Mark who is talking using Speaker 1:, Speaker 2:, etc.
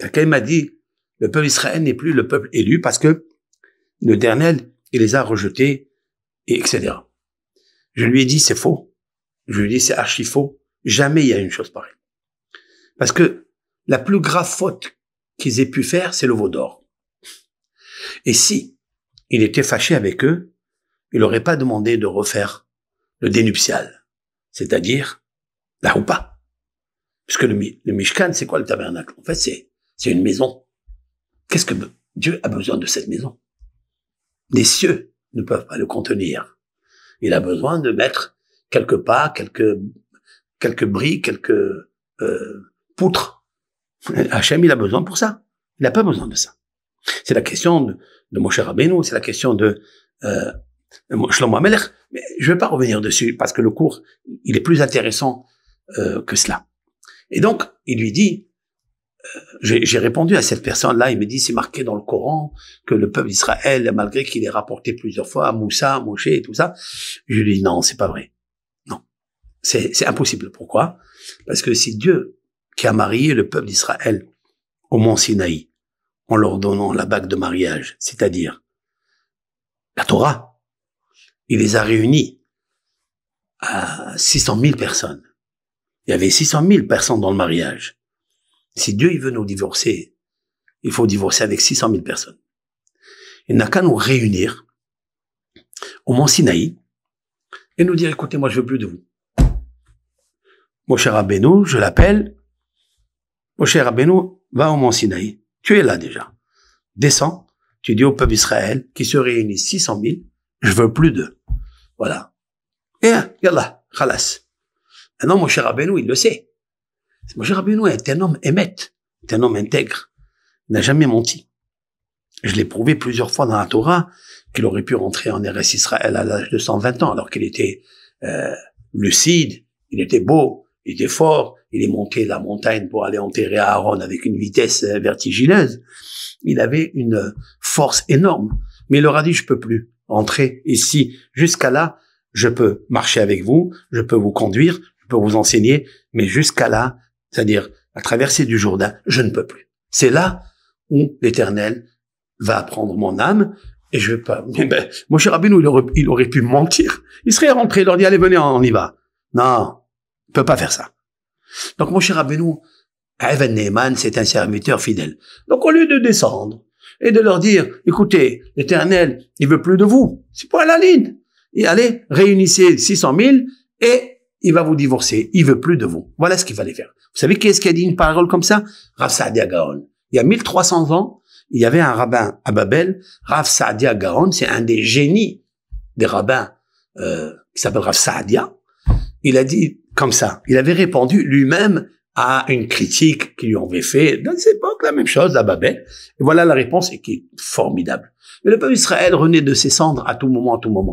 Speaker 1: Quelqu'un m'a dit, le peuple israël n'est plus le peuple élu parce que le l'Éternel, il les a rejetés, et etc. Je lui ai dit, c'est faux. Je lui ai dit, c'est archi faux. Jamais il y a une chose pareille. Parce que la plus grave faute qu'ils aient pu faire, c'est le veau d'or. Et si il était fâché avec eux, il n'aurait pas demandé de refaire le dénuptial, c'est-à-dire la roupa. Parce que le, le Mishkan, c'est quoi le tabernacle En fait, c'est c'est une maison. Qu'est-ce que Dieu a besoin de cette maison Les cieux ne peuvent pas le contenir. Il a besoin de mettre quelques pas, quelques quelques bris, quelques euh, poutres. Hachem, il a besoin pour ça. Il n'a pas besoin de ça. C'est la question de, de Moshe Rabbeinu, c'est la question de euh, Shlomo Mais je ne vais pas revenir dessus parce que le cours, il est plus intéressant euh, que cela. Et donc, il lui dit, j'ai répondu à cette personne-là, il me dit, c'est marqué dans le Coran que le peuple d'Israël, malgré qu'il ait rapporté plusieurs fois à Moussa, à Moshe et tout ça, je lui dis, non, c'est pas vrai. Non. C'est impossible. Pourquoi? Parce que c'est Dieu qui a marié le peuple d'Israël au mont Sinaï en leur donnant la bague de mariage, c'est-à-dire la Torah. Il les a réunis à 600 000 personnes. Il y avait 600 000 personnes dans le mariage. Si Dieu il veut nous divorcer, il faut divorcer avec 600 000 personnes. Il n'a qu'à nous réunir au Mont Sinaï et nous dire, écoutez, moi je veux plus de vous. Mon cher Abénou, je l'appelle. Mon cher Abénou, va au Mont Sinaï. Tu es là déjà. Descends. Tu dis au peuple d'Israël qui se réunit 600 000, je veux plus d'eux. Voilà. Et yallah, khalas. Maintenant, mon cher Abénou, il le sait. Moshe Rabbeinu est un homme émette, est un homme intègre. n'a jamais menti. Je l'ai prouvé plusieurs fois dans la Torah qu'il aurait pu rentrer en RS Israël à l'âge de 120 ans, alors qu'il était euh, lucide, il était beau, il était fort, il est monté la montagne pour aller enterrer Aaron avec une vitesse euh, vertigineuse. Il avait une euh, force énorme. Mais il leur a dit, je peux plus rentrer ici. Jusqu'à là, je peux marcher avec vous, je peux vous conduire, je peux vous enseigner, mais jusqu'à là, c'est-à-dire à traverser du Jourdain, je ne peux plus. C'est là où l'Éternel va prendre mon âme et je vais pas. Mais ben, mon cher il aurait, pu mentir. Il serait rentré, il leur dit allez venez, on y va. Non, il peut pas faire ça. Donc mon cher Abinou, Evan Neyman, c'est un serviteur fidèle. Donc au lieu de descendre et de leur dire écoutez, l'Éternel, il veut plus de vous, c'est pas la ligne. Et allez, réunissez 600 000 et il va vous divorcer, il veut plus de vous. Voilà ce qu'il fallait faire. Vous savez qui est-ce qui a dit une parole comme ça Rav Saadia Il y a 1300 ans, il y avait un rabbin à Babel, Rav Saadia Gaon, c'est un des génies des rabbins euh, qui s'appelle Rav Saadia. Il a dit comme ça, il avait répondu lui-même à une critique qui lui avait fait dans cette époque, la même chose à Babel. Et voilà la réponse qui est formidable. Mais le peuple d'Israël renaît de ses cendres à tout moment, à tout moment.